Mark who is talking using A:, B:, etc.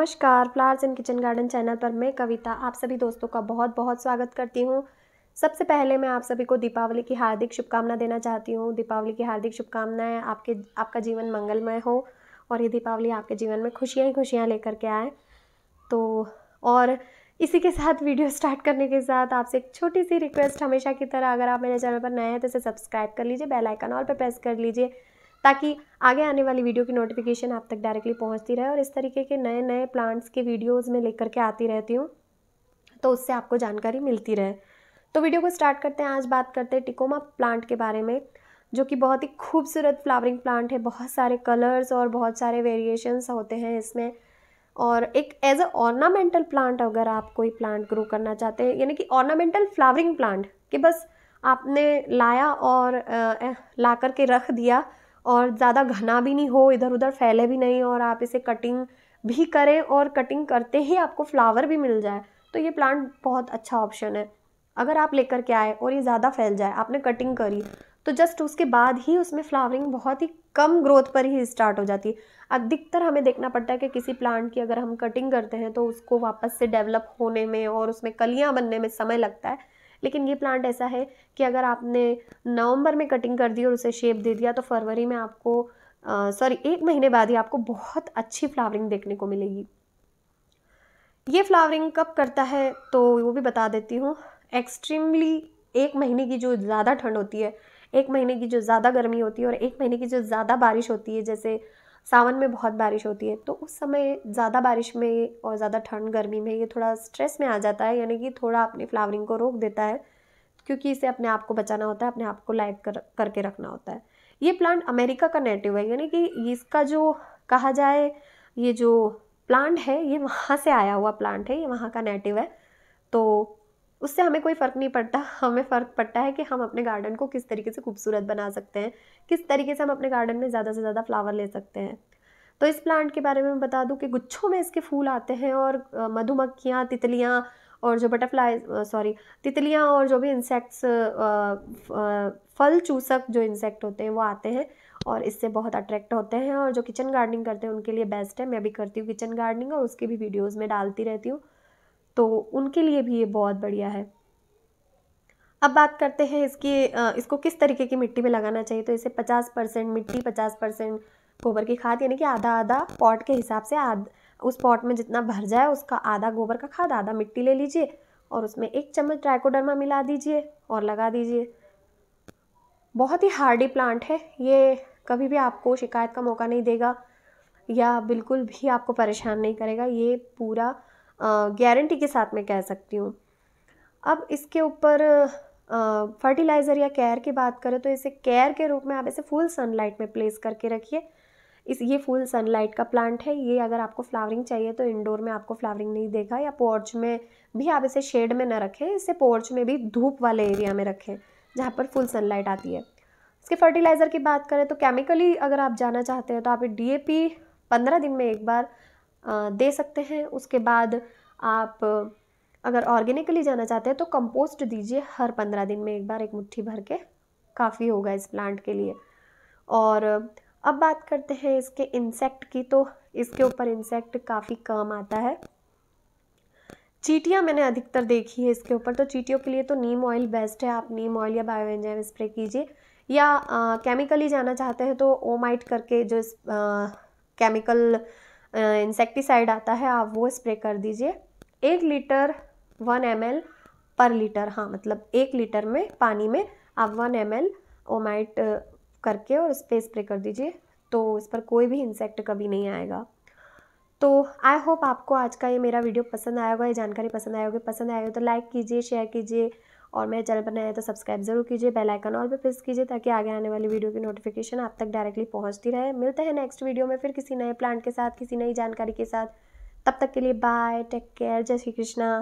A: नमस्कार flowers and kitchen garden channel पर मैं कविता आप सभी दोस्तों का बहुत बहुत स्वागत करती हूँ सबसे पहले मैं आप सभी को दीपावली की हार्दिक शुभकामना देना चाहती हूँ दीपावली की हार्दिक शुभकामनाएं आपके आपका जीवन मंगलमय हो और ये दीपावली आपके जीवन में खुशियाँ ही खुशियाँ लेकर के आए तो और इसी के साथ वीडियो स्टार्ट करने के साथ आपसे एक छोटी सी रिक्वेस्ट हमेशा की तरह अगर आप मेरे चैनल पर नए हैं तो इसे सब्सक्राइब कर लीजिए बेलाइकन और पर प्रेस कर लीजिए ताकि आगे आने वाली वीडियो की नोटिफिकेशन आप तक डायरेक्टली पहुंचती रहे और इस तरीके के नए नए प्लांट्स के वीडियोस में लेकर के आती रहती हूँ तो उससे आपको जानकारी मिलती रहे तो वीडियो को स्टार्ट करते हैं आज बात करते हैं टिकोमा प्लांट के बारे में जो कि बहुत ही खूबसूरत फ्लावरिंग प्लांट है बहुत सारे कलर्स और बहुत सारे वेरिएशंस होते हैं इसमें और एक एज अ ऑर्नामेंटल प्लांट अगर आप कोई प्लांट ग्रो करना चाहते हैं यानी कि ऑर्नामेंटल फ्लावरिंग प्लांट कि बस आपने लाया और ला करके रख दिया और ज़्यादा घना भी नहीं हो इधर उधर फैले भी नहीं और आप इसे कटिंग भी करें और कटिंग करते ही आपको फ्लावर भी मिल जाए तो ये प्लांट बहुत अच्छा ऑप्शन है अगर आप लेकर के आए और ये ज़्यादा फैल जाए आपने कटिंग करी तो जस्ट उसके बाद ही उसमें फ्लावरिंग बहुत ही कम ग्रोथ पर ही स्टार्ट हो जाती है अधिकतर हमें देखना पड़ता है कि किसी प्लांट की अगर हम कटिंग करते हैं तो उसको वापस से डेवलप होने में और उसमें कलियाँ बनने में समय लगता है लेकिन ये प्लांट ऐसा है कि अगर आपने नवंबर में कटिंग कर दी और उसे शेप दे दिया तो फरवरी में आपको सॉरी एक महीने बाद ही आपको बहुत अच्छी फ्लावरिंग देखने को मिलेगी ये फ्लावरिंग कब करता है तो वो भी बता देती हूँ एक्सट्रीमली एक महीने की जो ज़्यादा ठंड होती है एक महीने की जो ज़्यादा गर्मी होती है और एक महीने की जो ज़्यादा बारिश होती है जैसे सावन में बहुत बारिश होती है तो उस समय ज़्यादा बारिश में और ज़्यादा ठंड गर्मी में ये थोड़ा स्ट्रेस में आ जाता है यानी कि थोड़ा अपनी फ्लावरिंग को रोक देता है क्योंकि इसे अपने आप को बचाना होता है अपने आप को लाइक कर करके रखना होता है ये प्लांट अमेरिका का नेटिव है यानी कि इसका जो कहा जाए ये जो प्लांट है ये वहाँ से आया हुआ प्लांट है ये वहाँ का नेटिव है तो उससे हमें कोई फ़र्क नहीं पड़ता हमें फ़र्क पड़ता है कि हम अपने गार्डन को किस तरीके से खूबसूरत बना सकते हैं किस तरीके से हम अपने गार्डन में ज़्यादा से ज़्यादा फ्लावर ले सकते हैं तो इस प्लांट के बारे में मैं बता दूं कि गुच्छों में इसके फूल आते हैं और मधुमक्खियाँ तितलियाँ और जो बटरफ्लाई सॉरी तितलियाँ और जो भी इंसेक्ट्स फल चूसक जो इंसेक्ट होते हैं वो आते हैं और इससे बहुत अट्रैक्ट होते हैं और जो किचन गार्डनिंग करते हैं उनके लिए बेस्ट है मैं भी करती हूँ किचन गार्डनिंग और उसकी भी वीडियोज़ में डालती रहती हूँ तो उनके लिए भी ये बहुत बढ़िया है अब बात करते हैं इसकी इसको किस तरीके की मिट्टी में लगाना चाहिए तो इसे पचास परसेंट मिट्टी पचास परसेंट गोबर की खाद यानी कि आधा आधा पॉट के हिसाब से आध उस पॉट में जितना भर जाए उसका आधा गोबर का खाद आधा मिट्टी ले लीजिए और उसमें एक चम्मच ट्राइकोडर्मा मिला दीजिए और लगा दीजिए बहुत ही हार्डी प्लांट है ये कभी भी आपको शिकायत का मौका नहीं देगा या बिल्कुल भी आपको परेशान नहीं करेगा ये पूरा गारंटी के साथ मैं कह सकती हूँ अब इसके ऊपर फर्टिलाइज़र या केयर की बात करें तो इसे केयर के रूप में आप इसे फुल सनलाइट में प्लेस करके रखिए इस ये फुल सनलाइट का प्लांट है ये अगर आपको फ्लावरिंग चाहिए तो इंडोर में आपको फ्लावरिंग नहीं देगा या पोर्च में भी आप इसे शेड में ना रखें इसे पोर्च में भी धूप वाले एरिया में रखें जहाँ पर फुल सनलाइट आती है इसके फर्टिलाइज़र की बात करें तो केमिकली अगर आप जाना चाहते हैं तो आप डी ए पी पंद्रह दिन में एक बार दे सकते हैं उसके बाद आप अगर ऑर्गेनिकली जाना चाहते हैं तो कंपोस्ट दीजिए हर पंद्रह दिन में एक बार एक मुट्ठी भर के काफ़ी होगा इस प्लांट के लिए और अब बात करते हैं इसके इंसेक्ट की तो इसके ऊपर इंसेक्ट काफ़ी कम आता है चीटियाँ मैंने अधिकतर देखी है इसके ऊपर तो चीटियों के लिए तो नीम ऑयल बेस्ट है आप नीम ऑयल या बायो एंजाइम स्प्रे कीजिए या केमिकली जाना चाहते हैं तो ओमाइट करके जो केमिकल इंसेक्टिसाइड आता है आप वो स्प्रे कर दीजिए एक litre one M per litre हाँ मतलब एक लीटर में पानी में आप वन एम एल ओमाइट करके और इस पर स्प्रे कर दीजिए तो इस पर कोई भी इंसेक्ट कभी नहीं आएगा तो आई होप आपको आज का ये मेरा वीडियो पसंद आया होगा ये जानकारी पसंद आया होगी पसंद आया हो तो लाइक कीजिए शेयर कीजिए और मेरे चैनल पर नए हैं तो सब्सक्राइब जरूर कीजिए बेल आइकन और भी प्रेस कीजिए ताकि आगे आने वाली वीडियो की नोटिफिकेशन आप तक डायरेक्टली पहुंचती रहे मिलते हैं नेक्स्ट वीडियो में फिर किसी नए प्लांट के साथ किसी नई जानकारी के साथ तब तक के लिए बाय टेक केयर जय श्री कृष्णा